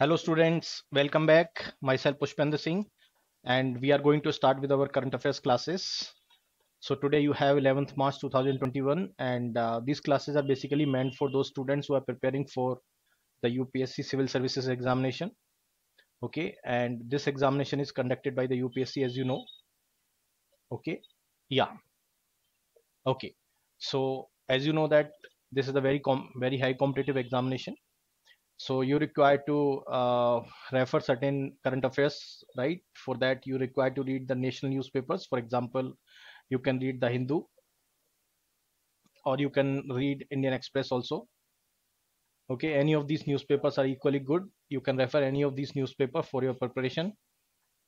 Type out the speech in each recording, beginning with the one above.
Hello students, welcome back. Myself Pushpendra Singh and we are going to start with our current affairs classes. So today you have 11th March 2021 and uh, these classes are basically meant for those students who are preparing for the UPSC civil services examination. Okay and this examination is conducted by the UPSC as you know. Okay yeah okay so as you know that this is a very very high competitive examination so you require to uh, refer certain current affairs right for that you require to read the national newspapers for example you can read the hindu or you can read indian express also okay any of these newspapers are equally good you can refer any of these newspaper for your preparation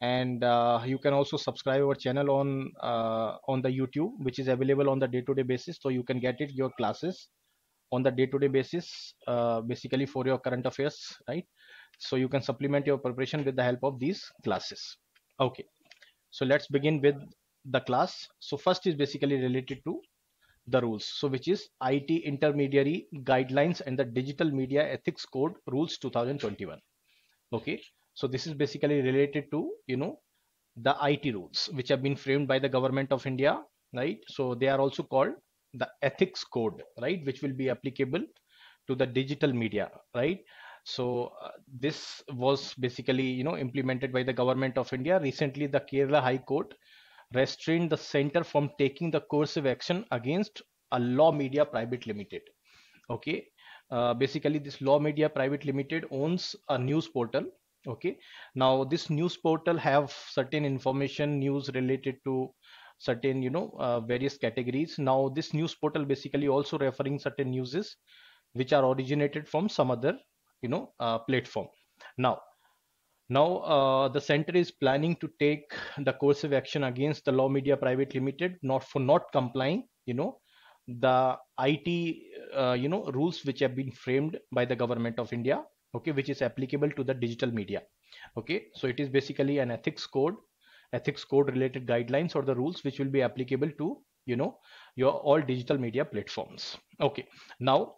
and uh, you can also subscribe our channel on uh, on the youtube which is available on the day to day basis so you can get it your classes on the day-to-day -day basis uh, basically for your current affairs right so you can supplement your preparation with the help of these classes okay so let's begin with the class so first is basically related to the rules so which is IT intermediary guidelines and the digital media ethics code rules 2021 okay so this is basically related to you know the IT rules which have been framed by the government of India right so they are also called the ethics code right which will be applicable to the digital media right so uh, this was basically you know implemented by the government of india recently the kerala high court restrained the center from taking the coercive action against a law media private limited okay uh, basically this law media private limited owns a news portal okay now this news portal have certain information news related to certain you know uh, various categories now this news portal basically also referring certain newses which are originated from some other you know uh, platform now now uh, the center is planning to take the coercive action against the law media private limited not for not complying you know the it uh, you know rules which have been framed by the government of india okay which is applicable to the digital media okay so it is basically an ethics code ethics code related guidelines or the rules which will be applicable to you know your all digital media platforms okay now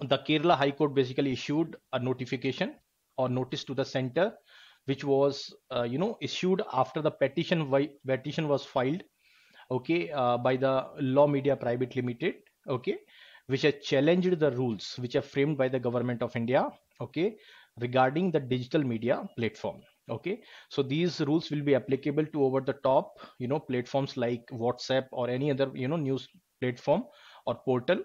the kerala high court basically issued a notification or notice to the center which was uh, you know issued after the petition petition was filed okay uh, by the law media private limited okay which have challenged the rules which are framed by the government of india okay regarding the digital media platform okay so these rules will be applicable to over the top you know platforms like whatsapp or any other you know news platform or portal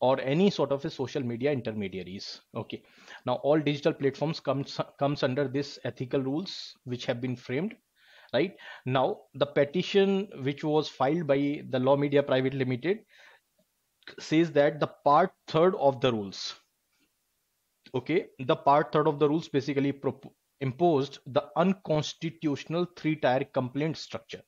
or any sort of a social media intermediaries okay now all digital platforms comes comes under this ethical rules which have been framed right now the petition which was filed by the law media private limited says that the part third of the rules okay the part third of the rules basically imposed the unconstitutional three-tier complaint structure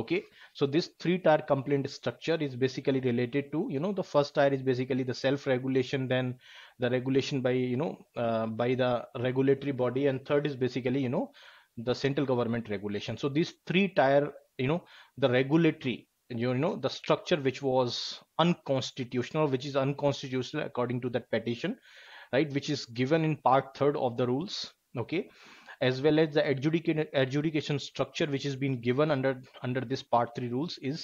okay so this three tier complaint structure is basically related to you know the first tier is basically the self regulation then the regulation by you know uh, by the regulatory body and third is basically you know the central government regulation so these three tier you know the regulatory you know the structure which was unconstitutional which is unconstitutional according to that petition right which is given in part third of the rules okay as well as the adjudication adjudication structure which is being given under under this part 3 rules is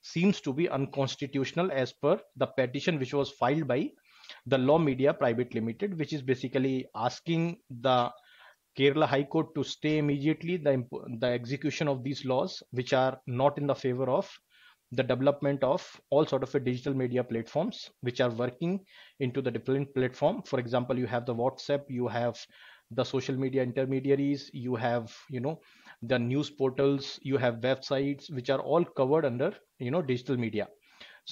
seems to be unconstitutional as per the petition which was filed by the law media private limited which is basically asking the kerala high court to stay immediately the, the execution of these laws which are not in the favor of the development of all sort of a digital media platforms which are working into the different platform for example you have the whatsapp you have the social media intermediaries you have you know the news portals you have websites which are all covered under you know digital media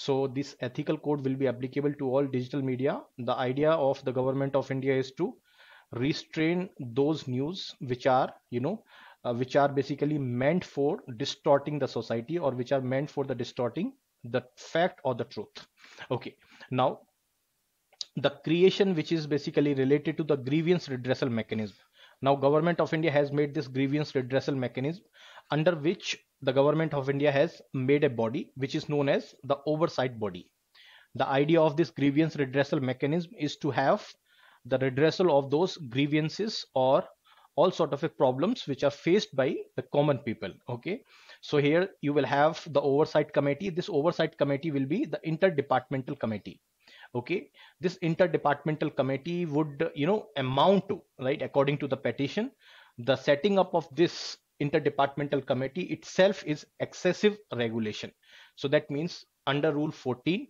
so this ethical code will be applicable to all digital media the idea of the government of india is to restrain those news which are you know uh, which are basically meant for distorting the society or which are meant for the distorting the fact or the truth okay now the creation which is basically related to the grievance redressal mechanism now government of india has made this grievance redressal mechanism under which the government of india has made a body which is known as the oversight body the idea of this grievance redressal mechanism is to have the redressal of those grievances or all sort of problems which are faced by the common people okay so here you will have the oversight committee this oversight committee will be the interdepartmental committee okay this interdepartmental committee would you know amount to right according to the petition the setting up of this interdepartmental committee itself is excessive regulation so that means under rule 14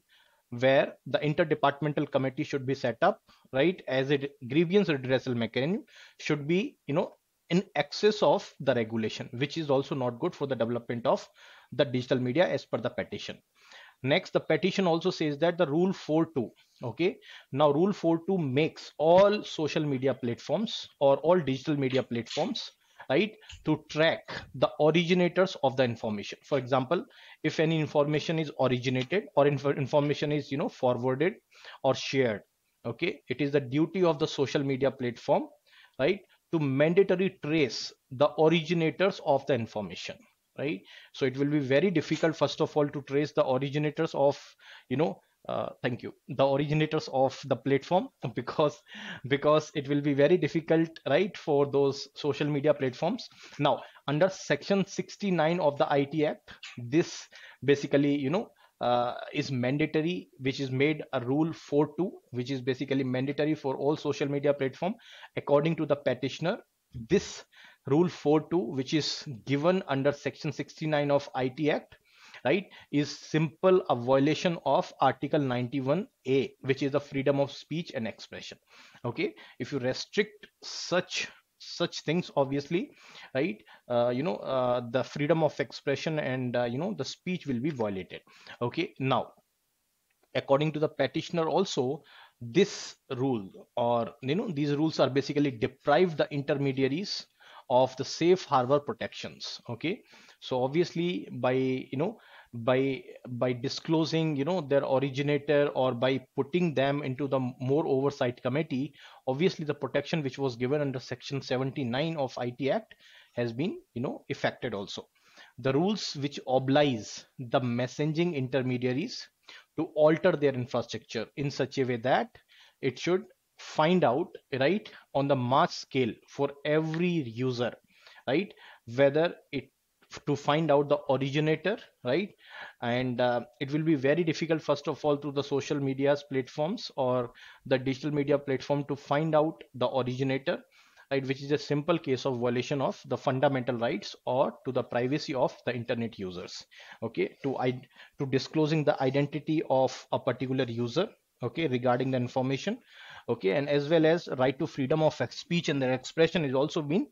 where the interdepartmental committee should be set up right as a grievance redressal mechanism should be you know in excess of the regulation which is also not good for the development of the digital media as per the petition next the petition also says that the rule 4.2 okay now rule 4.2 makes all social media platforms or all digital media platforms right to track the originators of the information for example if any information is originated or inf information is you know forwarded or shared okay it is the duty of the social media platform right to mandatory trace the originators of the information right so it will be very difficult first of all to trace the originators of you know uh, thank you the originators of the platform because because it will be very difficult right for those social media platforms now under section 69 of the it act this basically you know uh, is mandatory which is made a rule 4.2 which is basically mandatory for all social media platform according to the petitioner this rule 4.2 which is given under section 69 of IT Act right is simple a violation of article 91a which is the freedom of speech and expression okay if you restrict such such things obviously right uh, you know uh, the freedom of expression and uh, you know the speech will be violated okay now according to the petitioner also this rule or you know these rules are basically deprive the intermediaries of the safe harbor protections okay so obviously by you know by by disclosing you know their originator or by putting them into the more oversight committee obviously the protection which was given under section 79 of IT act has been you know affected also the rules which oblige the messaging intermediaries to alter their infrastructure in such a way that it should find out right on the mass scale for every user right whether it to find out the originator right and uh, it will be very difficult first of all through the social medias platforms or the digital media platform to find out the originator right which is a simple case of violation of the fundamental rights or to the privacy of the internet users okay to i to disclosing the identity of a particular user okay regarding the information okay and as well as right to freedom of speech and their expression is also been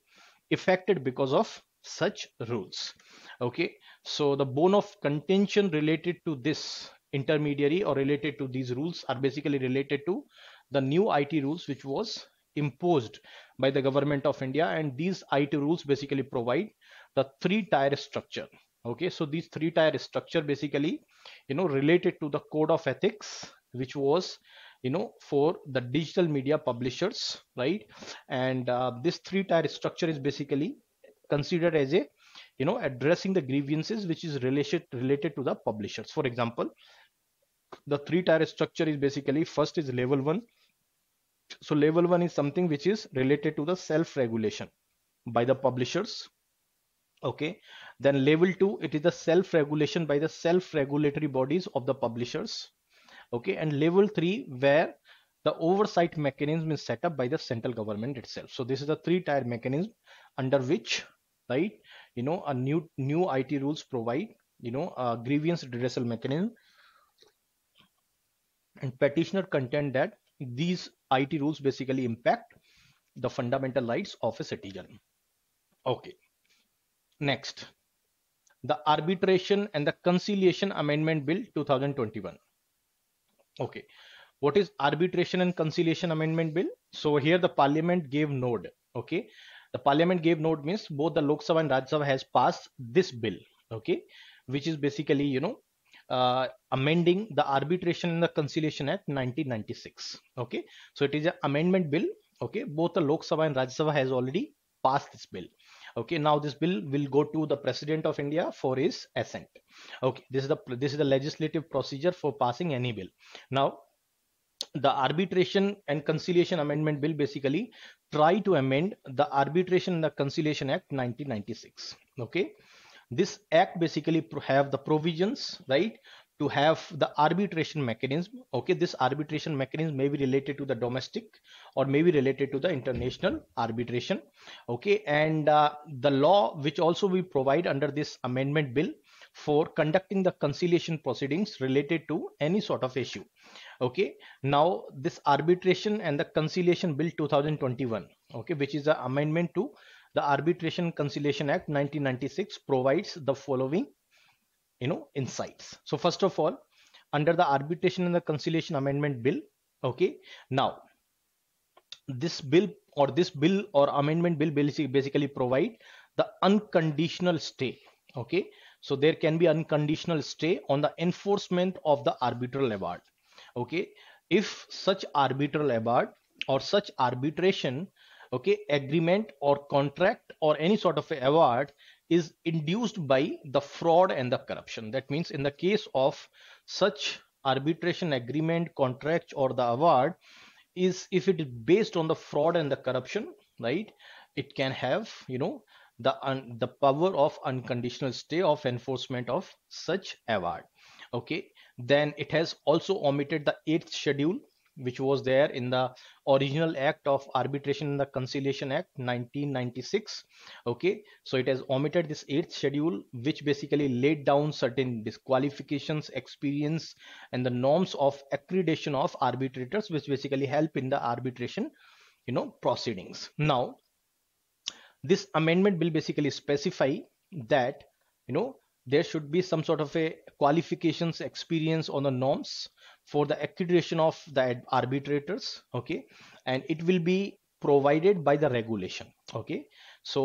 affected because of such rules okay so the bone of contention related to this intermediary or related to these rules are basically related to the new IT rules which was imposed by the government of India and these IT rules basically provide the three tier structure okay so these three tier structure basically you know related to the code of ethics which was you know for the digital media publishers right and uh, this three tier structure is basically considered as a you know addressing the grievances which is related related to the publishers for example the three tier structure is basically first is level 1 so level 1 is something which is related to the self regulation by the publishers okay then level 2 it is the self regulation by the self regulatory bodies of the publishers okay and level 3 where the oversight mechanism is set up by the central government itself so this is a three tier mechanism under which right you know a new new it rules provide you know a grievance redressal mechanism and petitioner contend that these it rules basically impact the fundamental rights of a citizen okay next the arbitration and the conciliation amendment bill 2021 Okay. What is Arbitration and Conciliation Amendment Bill? So here the Parliament gave nod. Okay. The Parliament gave nod means both the Lok Sabha and Rajya Sabha has passed this bill. Okay. Which is basically, you know, uh, amending the Arbitration and the Conciliation Act 1996. Okay. So it is an amendment bill. Okay. Both the Lok Sabha and Rajya Sabha has already passed this bill okay now this bill will go to the president of india for his assent okay this is the this is the legislative procedure for passing any bill now the arbitration and conciliation amendment bill basically try to amend the arbitration and the conciliation act 1996 okay this act basically have the provisions right to have the arbitration mechanism okay this arbitration mechanism may be related to the domestic or maybe related to the international arbitration okay and uh, the law which also we provide under this amendment bill for conducting the conciliation proceedings related to any sort of issue okay now this arbitration and the conciliation bill 2021 okay which is the amendment to the arbitration conciliation act 1996 provides the following you know insights so first of all under the arbitration and the conciliation amendment bill okay now this bill or this bill or amendment bill basically provide the unconditional stay okay so there can be unconditional stay on the enforcement of the arbitral award okay if such arbitral award or such arbitration okay agreement or contract or any sort of award is induced by the fraud and the corruption that means in the case of such arbitration agreement contract or the award is if it is based on the fraud and the corruption right it can have you know the the power of unconditional stay of enforcement of such award okay then it has also omitted the eighth schedule which was there in the original act of arbitration in the conciliation act 1996 okay so it has omitted this eighth schedule which basically laid down certain disqualifications experience and the norms of accreditation of arbitrators which basically help in the arbitration you know proceedings now this amendment will basically specify that you know there should be some sort of a qualifications experience on the norms for the accreditation of the arbitrators okay and it will be provided by the regulation okay so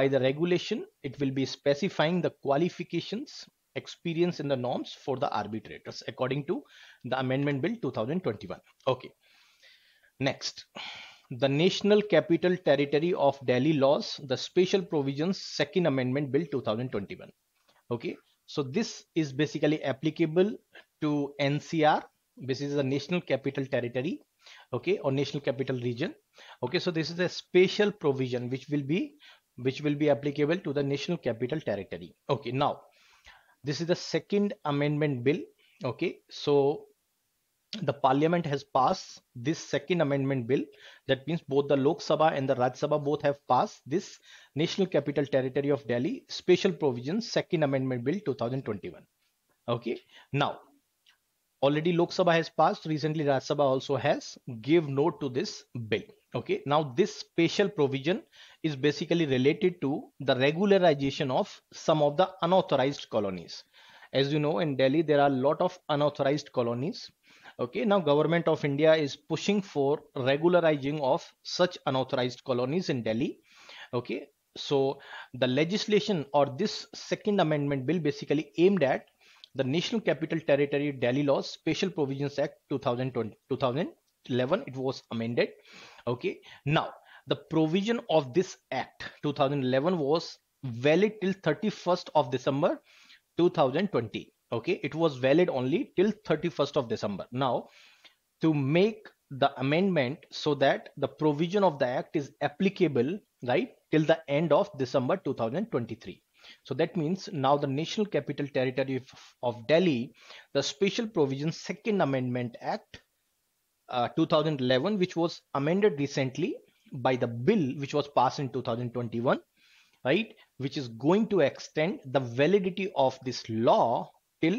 by the regulation it will be specifying the qualifications experience in the norms for the arbitrators according to the amendment bill 2021 okay next the national capital territory of delhi laws the special provisions second amendment bill 2021 okay so this is basically applicable to ncr this is the national capital territory okay or national capital region okay so this is a special provision which will be which will be applicable to the national capital territory okay now this is the second amendment bill okay so the parliament has passed this second amendment bill that means both the lok sabha and the raj sabha both have passed this national capital territory of delhi special provisions second amendment bill 2021 okay now already lok sabha has passed recently raj sabha also has give note to this bill okay now this special provision is basically related to the regularization of some of the unauthorized colonies as you know in delhi there are a lot of unauthorized colonies okay now government of india is pushing for regularizing of such unauthorized colonies in delhi okay so the legislation or this second amendment bill basically aimed at the national capital territory delhi laws special provisions act 2011 it was amended okay now the provision of this act 2011 was valid till 31st of december 2020 okay it was valid only till 31st of december now to make the amendment so that the provision of the act is applicable right till the end of december 2023 so that means now the national capital territory of delhi the special provision second amendment act uh, 2011 which was amended recently by the bill which was passed in 2021 right which is going to extend the validity of this law till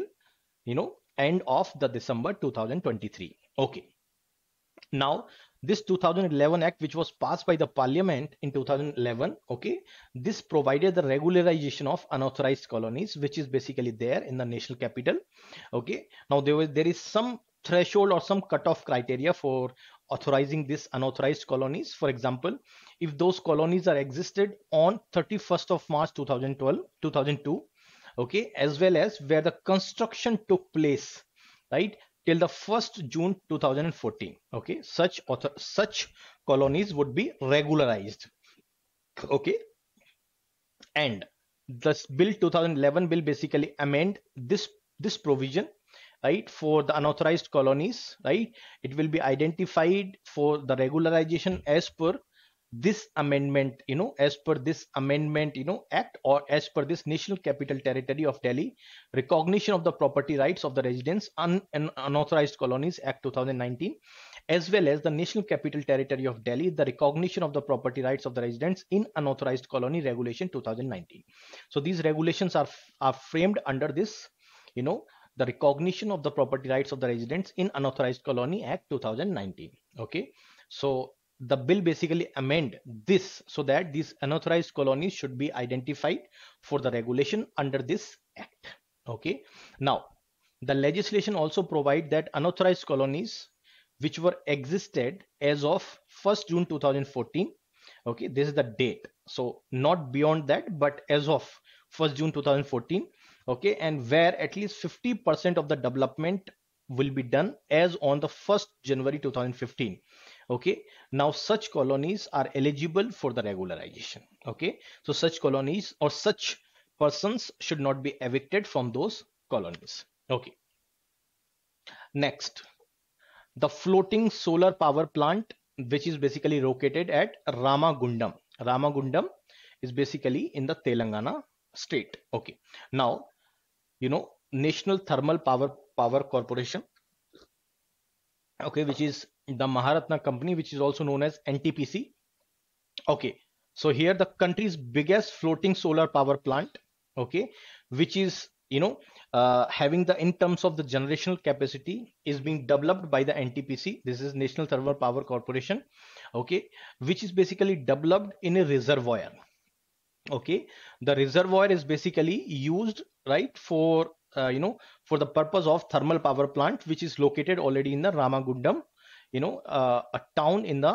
you know end of the december 2023 okay now this 2011 act which was passed by the parliament in 2011 okay this provided the regularization of unauthorized colonies which is basically there in the national capital okay now there was there is some threshold or some cutoff criteria for authorizing these unauthorized colonies for example if those colonies are existed on 31st of march 2012 2002 okay as well as where the construction took place right till the 1st June 2014 okay such author such colonies would be regularized okay and this bill 2011 bill basically amend this this provision right for the unauthorized colonies right it will be identified for the regularization as per this amendment you know as per this amendment you know act or as per this national capital territory of delhi recognition of the property rights of the residents un- and unauthorized colonies act 2019 as well as the national capital territory of delhi the recognition of the property rights of the residents in unauthorized colony regulation 2019 so these regulations are are framed under this you know the recognition of the property rights of the residents in unauthorized colony act 2019 okay so the bill basically amend this so that these unauthorized colonies should be identified for the regulation under this act okay now the legislation also provide that unauthorized colonies which were existed as of 1st june 2014 okay this is the date so not beyond that but as of 1st june 2014 okay and where at least 50% of the development will be done as on the 1st january 2015 okay now such colonies are eligible for the regularization okay so such colonies or such persons should not be evicted from those colonies okay next the floating solar power plant which is basically located at ramagundam ramagundam is basically in the telangana state okay now you know national thermal power power corporation okay which is the Maharatna company, which is also known as NTPC. Okay, so here the country's biggest floating solar power plant, okay, which is you know uh, having the in terms of the generational capacity is being developed by the NTPC. This is National Thermal Power Corporation, okay, which is basically developed in a reservoir. Okay, the reservoir is basically used right for uh, you know for the purpose of thermal power plant which is located already in the ramagundam you know uh, a town in the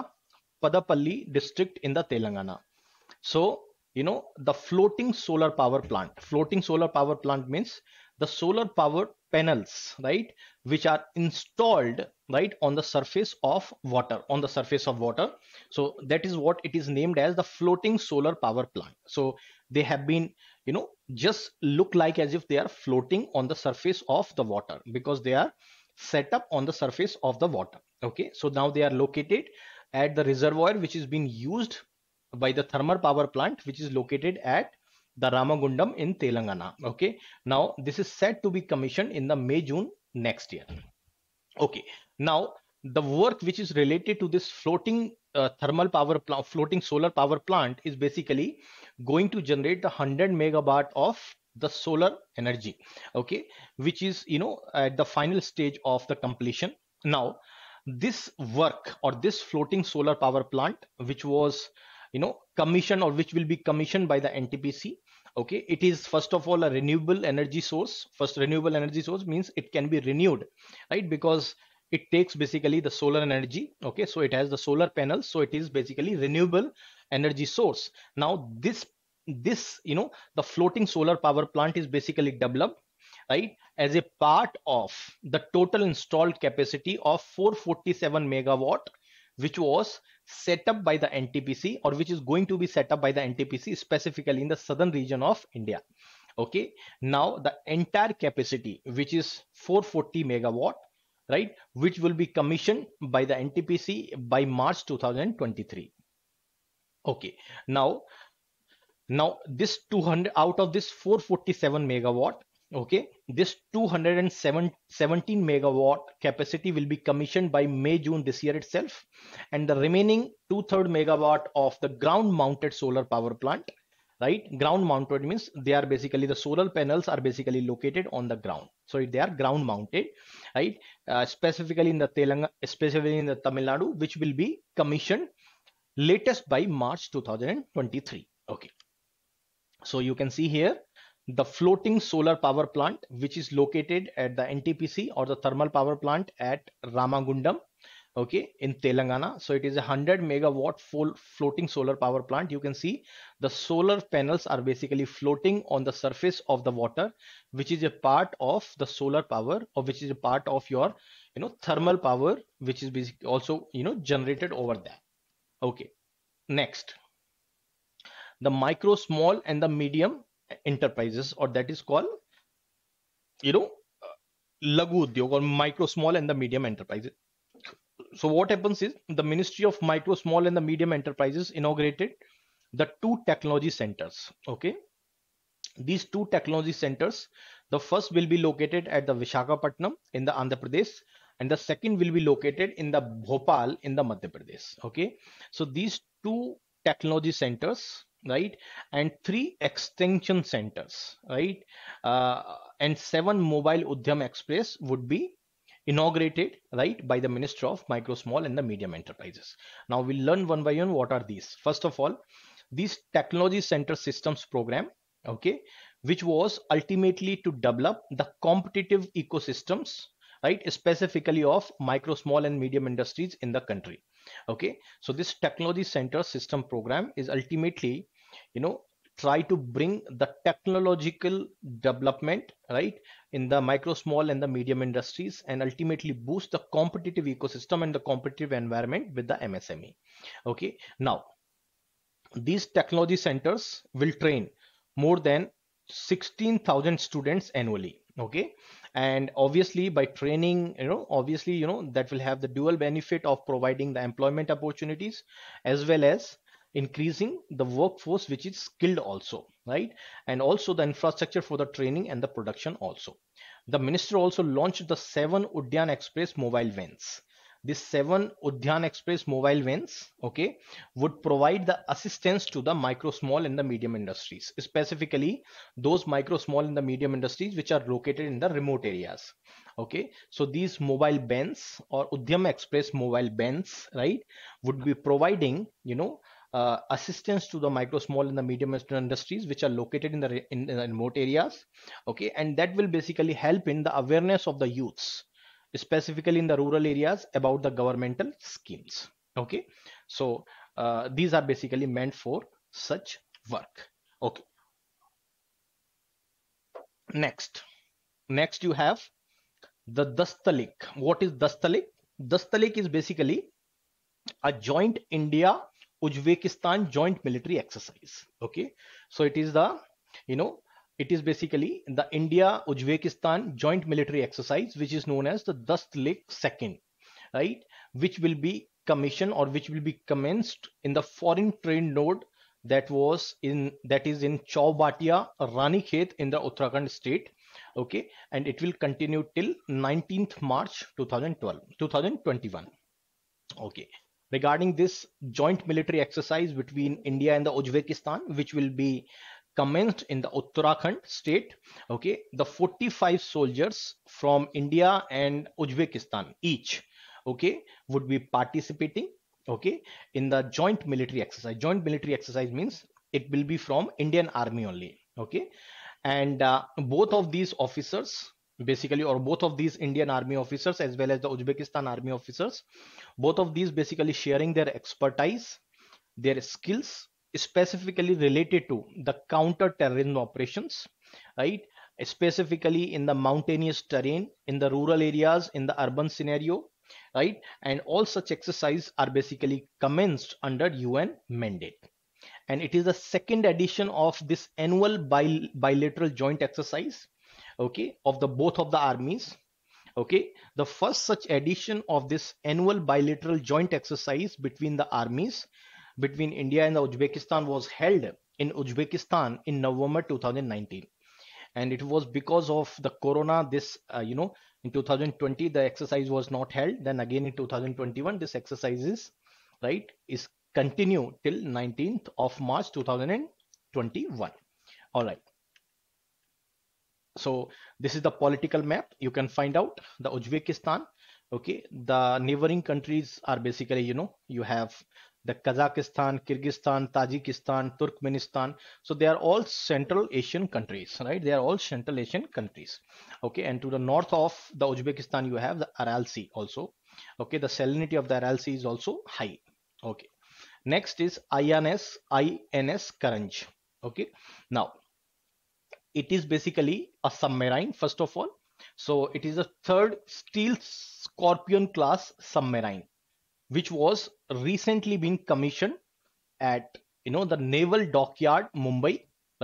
Padapalli district in the Telangana. So you know the floating solar power plant. Floating solar power plant means the solar power panels, right, which are installed right on the surface of water on the surface of water so that is what it is named as the floating solar power plant so they have been you know just look like as if they are floating on the surface of the water because they are set up on the surface of the water okay so now they are located at the reservoir which is being used by the thermal power plant which is located at the ramagundam in telangana okay now this is set to be commissioned in the may june next year okay now the work which is related to this floating uh, thermal power plant floating solar power plant is basically going to generate the 100 megawatt of the solar energy okay which is you know at the final stage of the completion now this work or this floating solar power plant which was you know commissioned or which will be commissioned by the ntpc okay it is first of all a renewable energy source first renewable energy source means it can be renewed right because it takes basically the solar energy okay so it has the solar panels so it is basically renewable energy source now this this you know the floating solar power plant is basically developed right as a part of the total installed capacity of 447 megawatt which was set up by the ntpc or which is going to be set up by the ntpc specifically in the southern region of india okay now the entire capacity which is 440 megawatt right which will be commissioned by the ntpc by march 2023 okay now now this 200 out of this 447 megawatt okay this 217 megawatt capacity will be commissioned by may june this year itself and the remaining two-third megawatt of the ground mounted solar power plant right ground mounted means they are basically the solar panels are basically located on the ground so they are ground mounted right uh, specifically in the telangana specifically in the tamil nadu which will be commissioned latest by march 2023 okay so you can see here the floating solar power plant, which is located at the NTPC or the thermal power plant at Ramagundam, okay, in Telangana. So it is a 100 megawatt full floating solar power plant. You can see the solar panels are basically floating on the surface of the water, which is a part of the solar power or which is a part of your, you know, thermal power, which is also, you know, generated over there. Okay, next. The micro, small and the medium enterprises or that is called you know lagu udyog or micro small and the medium enterprises so what happens is the ministry of micro small and the medium enterprises inaugurated the two technology centers okay these two technology centers the first will be located at the vishakhapatnam in the andhra pradesh and the second will be located in the bhopal in the madhya pradesh okay so these two technology centers right and three extension centers right uh, and seven mobile udyam express would be inaugurated right by the minister of micro small and the medium enterprises now we'll learn one by one what are these first of all this technology center systems program okay which was ultimately to develop the competitive ecosystems right specifically of micro small and medium industries in the country okay so this technology center system program is ultimately you know try to bring the technological development right in the micro small and the medium industries and ultimately boost the competitive ecosystem and the competitive environment with the msme okay now these technology centers will train more than 16000 students annually okay and obviously by training you know obviously you know that will have the dual benefit of providing the employment opportunities as well as increasing the workforce which is skilled also right and also the infrastructure for the training and the production also the minister also launched the seven udyan express mobile vans the seven Udhyan Express mobile vans, okay, would provide the assistance to the micro, small, and the medium industries, specifically those micro, small, and the medium industries which are located in the remote areas. Okay, so these mobile vans or Udyan Express mobile vans, right, would be providing, you know, uh, assistance to the micro small and the medium industries which are located in the, in the remote areas okay and that will basically help in the awareness of the youths specifically in the rural areas about the governmental schemes okay so uh, these are basically meant for such work okay next next you have the dastalik what is dastalik dastalik is basically a joint india uzbekistan joint military exercise okay so it is the you know it is basically the India Uzbekistan joint military exercise, which is known as the Dust Lake Second, right? Which will be commissioned or which will be commenced in the foreign train node that was in that is in Chaubatia Ranikhet in the Uttarakhand state okay and it will continue till 19th March 2012 2021 okay regarding this joint military exercise between India and the Uzbekistan which will be commenced in the Uttarakhand state. Okay, the 45 soldiers from India and Uzbekistan each, okay, would be participating, okay, in the joint military exercise. Joint military exercise means it will be from Indian Army only, okay, and uh, both of these officers basically or both of these indian army officers as well as the uzbekistan army officers both of these basically sharing their expertise their skills specifically related to the counter-terrorism operations, right? Specifically in the mountainous terrain, in the rural areas, in the urban scenario, right? And all such exercises are basically commenced under UN mandate. And it is the second edition of this annual bil bilateral joint exercise, okay, of the both of the armies, okay the first such edition of this annual bilateral joint exercise between the armies between India and Uzbekistan was held in Uzbekistan in November 2019 and it was because of the corona this uh, you know in 2020 the exercise was not held then again in 2021 this exercise is right is continue till 19th of march 2021 all right so this is the political map you can find out the uzbekistan okay the neighboring countries are basically you know you have the Kazakhstan, Kyrgyzstan, Tajikistan, Turkmenistan. So they are all Central Asian countries, right? They are all Central Asian countries. Okay, and to the north of the Uzbekistan, you have the Aral Sea also. Okay, the salinity of the Aral Sea is also high. Okay, next is INS, INS Karanj. Okay, now it is basically a submarine, first of all. So it is a third steel scorpion class submarine which was recently been commissioned at you know the naval dockyard mumbai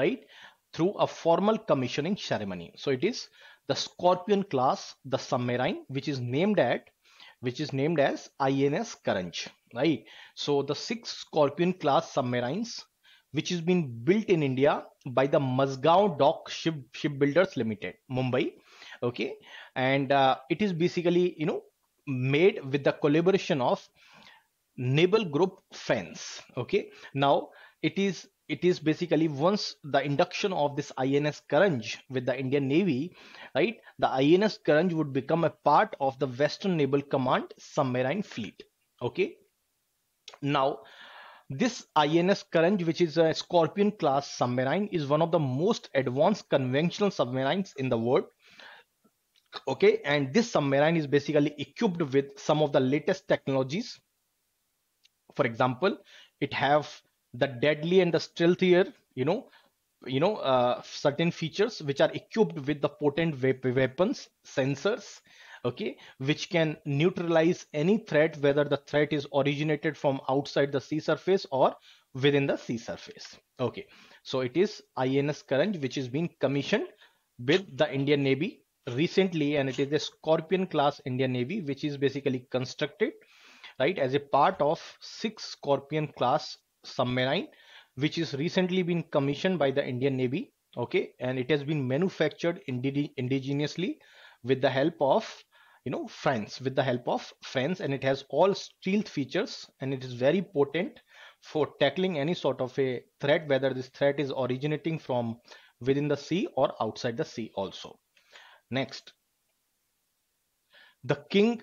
right through a formal commissioning ceremony so it is the scorpion class the submarine which is named at which is named as ins courage right so the six scorpion class submarines which has been built in india by the Mazgaon Dock Ship Shipbuilders Limited, Mumbai. Okay, and uh, it is basically you know made with the collaboration of naval group friends. Okay, now it is it is basically once the induction of this INS Karanj with the Indian Navy, right? The INS Karanj would become a part of the Western Naval Command submarine fleet. Okay, now this INS Karanj, which is a Scorpion class submarine, is one of the most advanced conventional submarines in the world okay and this submarine is basically equipped with some of the latest technologies for example it have the deadly and the stealthier you know you know uh, certain features which are equipped with the potent weapons sensors okay which can neutralize any threat whether the threat is originated from outside the sea surface or within the sea surface okay so it is ins current which is being commissioned with the indian navy recently and it is a scorpion class indian navy which is basically constructed right as a part of six scorpion class submarine which is recently been commissioned by the indian navy okay and it has been manufactured indigenously with the help of you know france with the help of france and it has all stealth features and it is very potent for tackling any sort of a threat whether this threat is originating from within the sea or outside the sea also Next. The King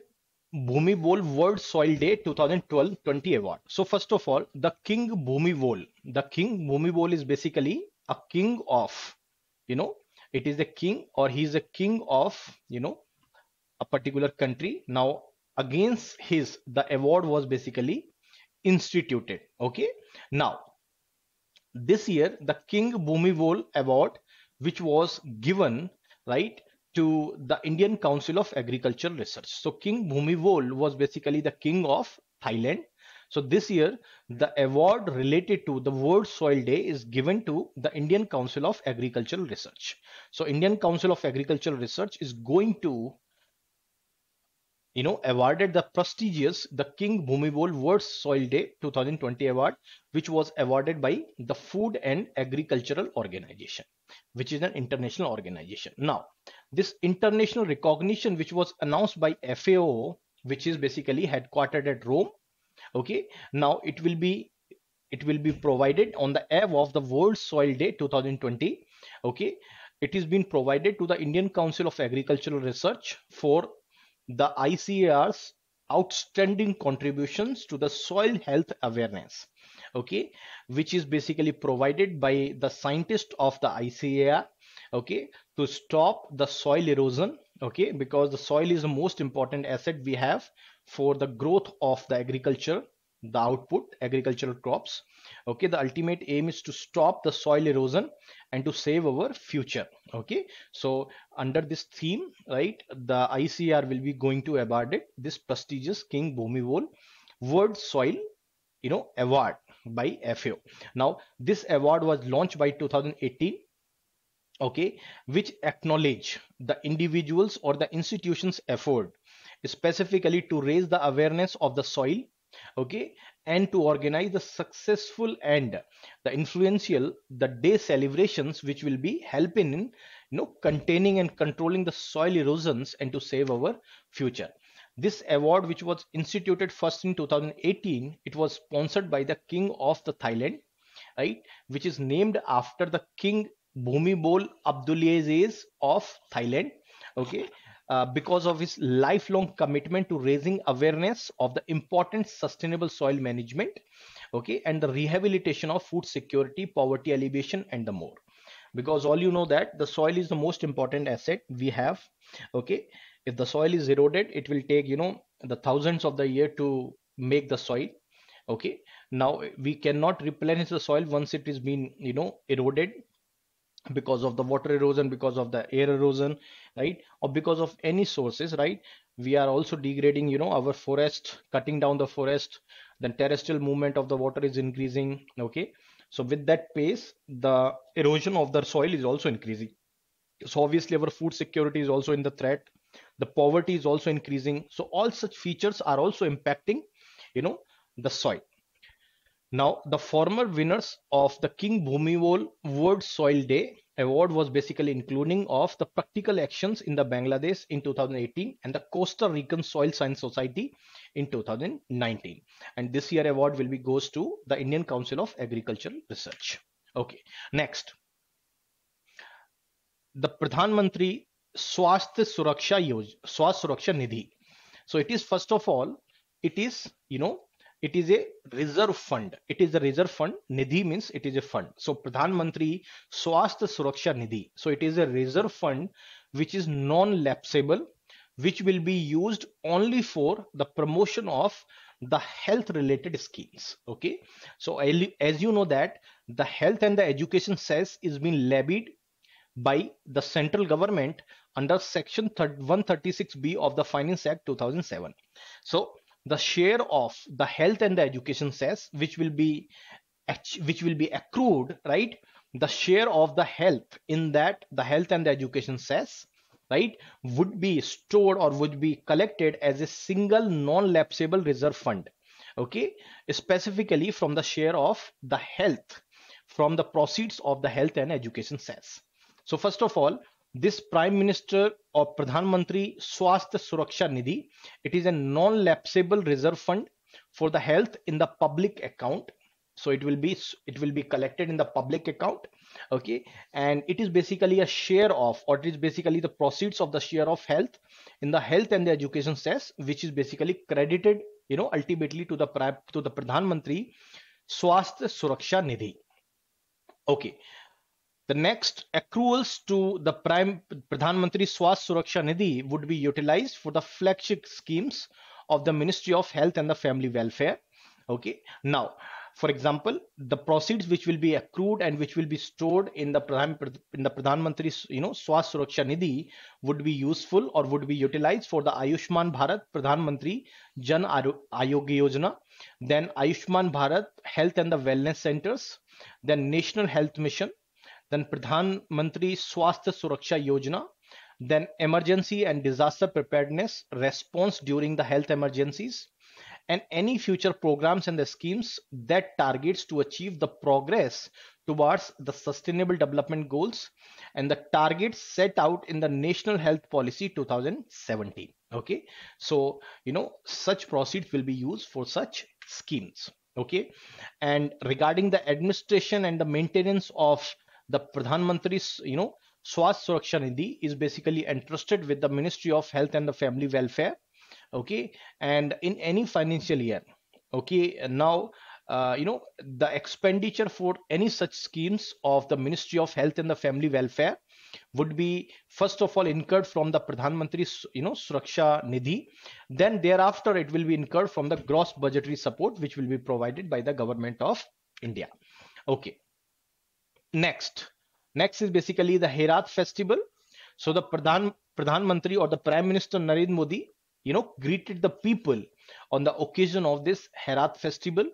Bhumi Bowl World Soil Day 2012-20 award. So first of all, the King Bhumi Bowl. The King Bhumi Bowl is basically a king of, you know, it is a king or he is a king of, you know, a particular country. Now against his, the award was basically instituted. Okay. Now this year, the King Bhumi Bowl award, which was given, right, to the Indian Council of Agricultural Research. So King Bhumivol was basically the king of Thailand. So this year, the award related to the World Soil Day is given to the Indian Council of Agricultural Research. So Indian Council of Agricultural Research is going to, you know, awarded the prestigious the King Bhumibol World Soil Day 2020 award, which was awarded by the Food and Agricultural Organization, which is an international organization. Now, this international recognition which was announced by FAO, which is basically headquartered at Rome. Okay, now it will be it will be provided on the eve of the World Soil Day 2020. Okay, it is being provided to the Indian Council of Agricultural Research for the ICAR's outstanding contributions to the soil health awareness okay which is basically provided by the scientist of the ICAR okay to stop the soil erosion okay because the soil is the most important asset we have for the growth of the agriculture the output agricultural crops okay the ultimate aim is to stop the soil erosion and to save our future okay so under this theme right the icr will be going to award it this prestigious king bhumivol world soil you know award by fao now this award was launched by 2018 okay which acknowledge the individuals or the institutions effort specifically to raise the awareness of the soil okay and to organize the successful and the influential the day celebrations which will be helping in you know containing and controlling the soil erosions and to save our future this award which was instituted first in 2018 it was sponsored by the king of the thailand right which is named after the king Bhumibol Abdulaziz of Thailand. Okay. Uh, because of his lifelong commitment to raising awareness of the important sustainable soil management okay and the rehabilitation of food security poverty alleviation and the more because all you know that the soil is the most important asset we have okay if the soil is eroded it will take you know the thousands of the year to make the soil okay now we cannot replenish the soil once it is been you know eroded because of the water erosion because of the air erosion right or because of any sources right we are also degrading you know our forest cutting down the forest then terrestrial movement of the water is increasing okay so with that pace the erosion of the soil is also increasing so obviously our food security is also in the threat the poverty is also increasing so all such features are also impacting you know the soil now, the former winners of the King Bhumibol World Soil Day award was basically including of the practical actions in the Bangladesh in 2018 and the Costa Rican Soil Science Society in 2019. And this year award will be goes to the Indian Council of Agricultural Research. Okay, next. The Pradhan Mantri Swasthya Suraksha Yoj, Swath Suraksha Nidhi. So it is first of all, it is, you know, it is a reserve fund. It is a reserve fund. Nidhi means it is a fund. So Pradhan Mantri Swastha Suraksha Nidhi. So it is a reserve fund which is non-lapsable, which will be used only for the promotion of the health related schemes. Okay. So as you know that the health and the education cess is being levied by the central government under section 136b of the finance act 2007 so the share of the health and the education cess which will be which will be accrued right the share of the health in that the health and the education cess right would be stored or would be collected as a single non-lapsable reserve fund okay specifically from the share of the health from the proceeds of the health and education cess so first of all this prime minister or pradhan mantri Swasth suraksha nidhi it is a non lapsable reserve fund for the health in the public account so it will be it will be collected in the public account okay and it is basically a share of or it is basically the proceeds of the share of health in the health and the education cess which is basically credited you know ultimately to the to the pradhan mantri Swasth suraksha nidhi okay the next accruals to the Prime Pradhan Mantri Swasth Suraksha Nidhi would be utilized for the flagship schemes of the Ministry of Health and the Family Welfare. Okay. Now, for example, the proceeds which will be accrued and which will be stored in the Pradhan, in the Pradhan Mantri, you know, Swasth Suraksha Nidhi would be useful or would be utilized for the Ayushman Bharat Pradhan Mantri Jan Ayogya Yojana, then Ayushman Bharat Health and the Wellness Centers, then National Health Mission, then Pradhan Mantri Swastha Suraksha Yojana, then emergency and disaster preparedness response during the health emergencies, and any future programs and the schemes that targets to achieve the progress towards the sustainable development goals and the targets set out in the national health policy 2017 okay so you know such proceeds will be used for such schemes okay and regarding the administration and the maintenance of the Mantri's, you know, Swasth Suraksha Nidhi is basically entrusted with the Ministry of Health and the Family Welfare. Okay, and in any financial year, okay, now uh, you know the expenditure for any such schemes of the Ministry of Health and the Family Welfare would be first of all incurred from the Pradhan Mantri, you know, Suraksha Nidhi. Then thereafter, it will be incurred from the gross budgetary support which will be provided by the government of India. Okay. Next, next is basically the Herat festival. So the Pradhan, Pradhan Mantri or the Prime Minister Narendra Modi, you know, greeted the people on the occasion of this Herat festival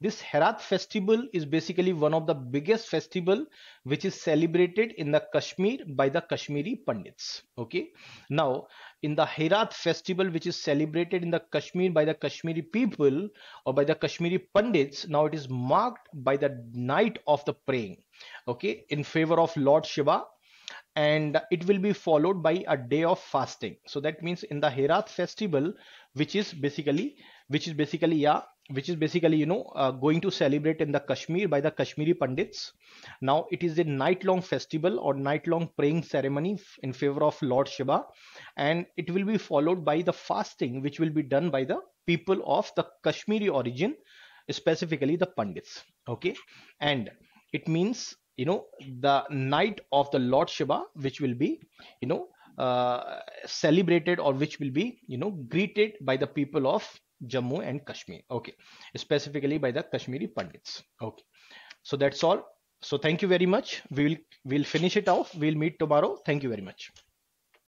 this Herat festival is basically one of the biggest festival which is celebrated in the Kashmir by the Kashmiri Pandits. Okay. Now, in the Herat festival which is celebrated in the Kashmir by the Kashmiri people or by the Kashmiri Pandits, now it is marked by the night of the praying. Okay. In favor of Lord Shiva and it will be followed by a day of fasting so that means in the herat festival which is basically which is basically a which is basically you know uh, going to celebrate in the kashmir by the kashmiri pandits now it is a night long festival or night long praying ceremony in favor of lord shiva and it will be followed by the fasting which will be done by the people of the kashmiri origin specifically the pandits okay and it means you know the night of the lord shiva which will be you know uh, celebrated or which will be you know greeted by the people of Jammu and Kashmir. Okay, specifically by the Kashmiri Pandits. Okay, so that's all. So thank you very much. We will we'll finish it off. We'll meet tomorrow. Thank you very much.